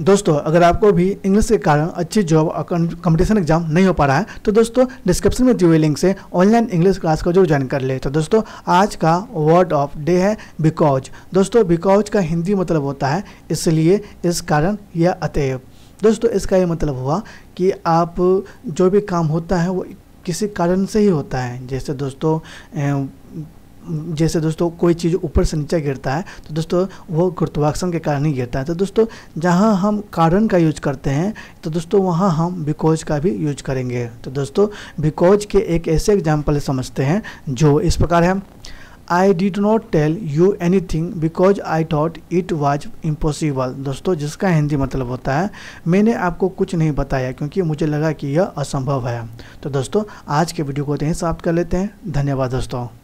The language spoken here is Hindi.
दोस्तों अगर आपको भी इंग्लिश के कारण अच्छी जॉब और कंपटीशन एग्जाम नहीं हो पा रहा है तो दोस्तों डिस्क्रिप्शन में दी हुई लिंक से ऑनलाइन इंग्लिश क्लास को जरूर ज्वाइन कर ले तो दोस्तों आज का वर्ड ऑफ डे है बिकॉज दोस्तों बिकॉज का हिंदी मतलब होता है इसलिए इस कारण या अतएव दोस्तों इसका ये मतलब हुआ कि आप जो भी काम होता है वो किसी कारण से ही होता है जैसे दोस्तों जैसे दोस्तों कोई चीज़ ऊपर से नीचे गिरता है तो दोस्तों वो गुरुत्वाकर्षण के कारण ही गिरता है तो दोस्तों जहाँ हम कारण का यूज करते हैं तो दोस्तों वहाँ हम बिकॉज का भी यूज करेंगे तो दोस्तों बिकॉज के एक ऐसे एग्जाम्पल समझते हैं जो इस प्रकार है I did not tell you anything because I thought it was impossible दोस्तों जिसका हिंदी मतलब होता है मैंने आपको कुछ नहीं बताया क्योंकि मुझे लगा कि यह असंभव है तो दोस्तों आज के वीडियो को यहीं समाप्त कर लेते हैं धन्यवाद दोस्तों